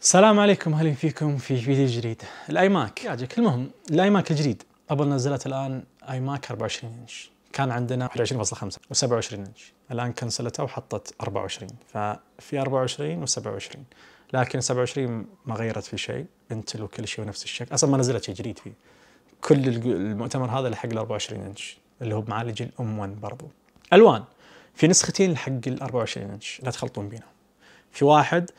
السلام عليكم اهلا فيكم في فيديو جديد الايماك ياجك المهم الايماك الجديد ابل نزلت الان ايماك 24 انش كان عندنا 21.5 و27 انش الان كنسلتها وحطت 24 ففي 24 و27 لكن 27 ما غيرت في شيء انتل وكل شيء ونفس الشكل اصلا ما نزلت شيء جديد فيه كل المؤتمر هذا لحق ال 24 انش اللي هو بمعالج الام 1 برضو الوان في نسختين لحق ال 24 انش لا تخلطون بينهم في واحد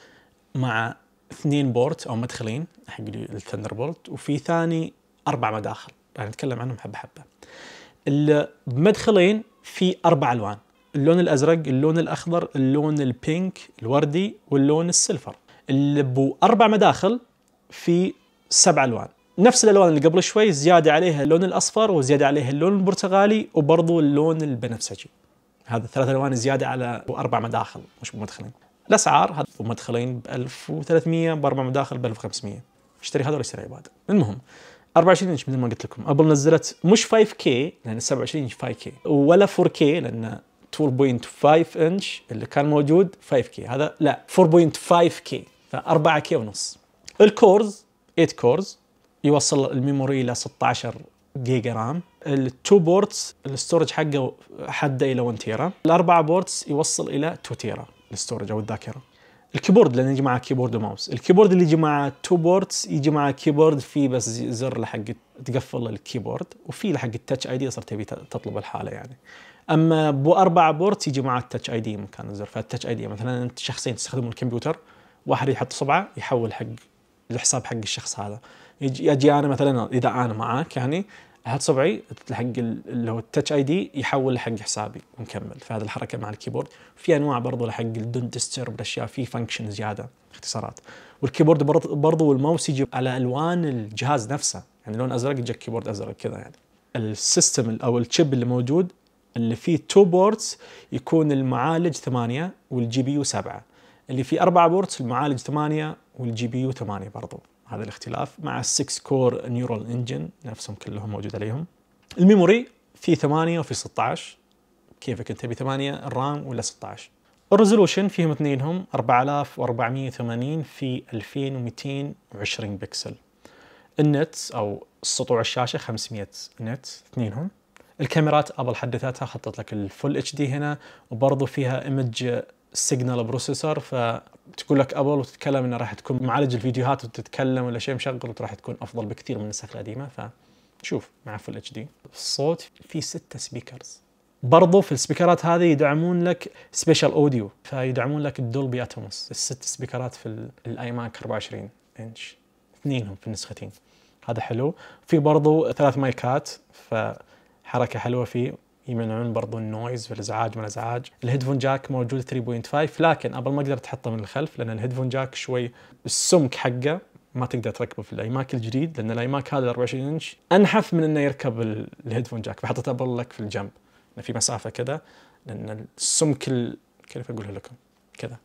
مع اثنين بورت او مدخلين حق الثندر بولت وفي ثاني اربع مداخل راح نتكلم عنهم حبه حبه. المدخلين في اربع الوان اللون الازرق، اللون الاخضر، اللون البينك، الوردي واللون السيلفر. اللي اربع مداخل في سبع الوان. نفس الالوان اللي قبل شوي زياده عليها اللون الاصفر وزياده عليها اللون البرتقالي وبرضه اللون البنفسجي. هذا ثلاث الوان زياده على اربع مداخل مش مدخلين. الاسعار هذا مدخلين ب 1300 باربع مداخل ب 1500 اشتري هذا ولا اشتري ايباد المهم 24 انش مثل ما قلت لكم ابل نزلت مش 5 كي لان 27 انش 5 كي ولا 4 كي لان 2.5 انش اللي كان موجود 5 كي هذا لا 4.5 كي ف 4 كي ونص الكورز 8 كورز يوصل الميموري الى 16 جيجا رام التو بورتس الستورج حقه حده الى 1 تيرا الاربعه بورتس يوصل الى 2 تيرا الاستورج او الذاكره الكيبورد لان يجي معاه كيبورد وماوس الكيبورد اللي يجي معاه تو بورتس يجي معاه كيبورد في بس زر لحق تقفل الكيبورد وفي لحق التاتش اي دي صرت تبي تطلب الحاله يعني اما بو اربع بورتس يجي معاه التاتش اي دي مكان الزر فالتاتش اي دي مثلا انت شخصين تستخدمون الكمبيوتر واحد يحط صبعه يحول حق الحساب حق الشخص هذا يجي انا مثلا اذا انا معاك يعني هات صبعي حق اللي هو التاتش اي دي يحول لحق حسابي ونكمل فهذه الحركه مع الكيبورد في انواع برضو لحق الدون ديسترب الاشياء في فانكشن زياده اختصارات والكيبورد برضو والماوس يجي على الوان الجهاز نفسه يعني لون ازرق يجيك كيبورد ازرق كذا يعني السيستم او الشيب اللي موجود اللي فيه 2 بورتس يكون المعالج 8 والجي بي يو 7 اللي فيه 4 بورتس المعالج 8 والجي بي يو 8 برضو هذا الاختلاف مع 6 كور نيورال انجن نفسهم كلهم موجود عليهم الميموري في 8 وفي 16 كيفك انت تبي 8 الرام ولا 16 الريزولوشن فيهم اثنينهم 4480 في 2220 بكسل النت او سطوع الشاشه 500 نت اثنينهم الكاميرات ابل حد ذاتها خطط لك الفول اتش دي هنا وبرضه فيها ايمج سيجنال بروسيسور ف تقول لك ابل وتتكلم انه راح تكون معالج الفيديوهات وتتكلم ولا شيء مشغل راح تكون افضل بكثير من النسخ القديمه فشوف مع فل اتش دي الصوت في ستة سبيكرز برضو في السبيكرات هذه يدعمون لك سبيشال اوديو فيدعمون لك الدولبي اتموس الست سبيكرات في الاي ماك 24 انش اثنينهم في النسختين هذا حلو في برضو ثلاث مايكات فحركه حلوه فيه يمنعون برضو النويز والازعاج الازعاج الهيدفون جاك موجود 3.5 لكن قبل ما اقدر تحطه من الخلف لان الهيدفون جاك شوي السمك حقه ما تقدر تركبه في الايماك الجديد لان الايماك هذا 24 انش انحف من انه يركب الهيدفون جاك فحطيته ابل لك في الجنب في مسافه كذا لان السمك كيف اقولها لكم كذا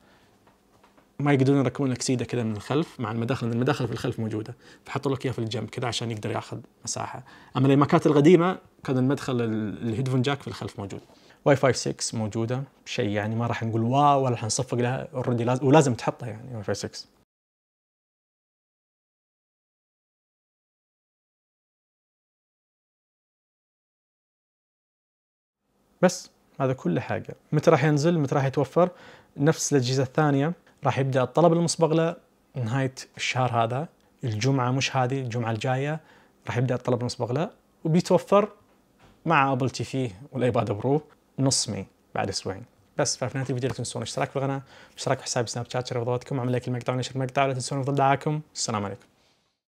ما يقدرون يركبون لك سيده كذا من الخلف مع المداخل لان المداخل في الخلف موجوده فحطوا لك اياها في الجنب كذا عشان يقدر ياخذ مساحه اما الايماكات القديمه كان المدخل الهيدفون جاك في الخلف موجود واي فاي 6 موجوده شيء يعني ما راح نقول واو ولا راح نصفق لها اوريدي لازم ولازم تحطها يعني واي فاي 6 بس هذا كل حاجه متى راح ينزل متى راح يتوفر نفس الاجهزه الثانيه راح يبدا الطلب له نهايه الشهر هذا الجمعه مش هذه الجمعه الجايه راح يبدا الطلب له وبيتوفر مع ابل تي في والايباد برو نص مي بعد اسبوعين بس ففي نهايه الفيديو لا تنسون الاشتراك في القناه واشتراك في حسابي سناب شات شرف ضواتكم اعمل لايك المقطع ونشر المقطع ولا تنسون الفضل دعاكم السلام عليكم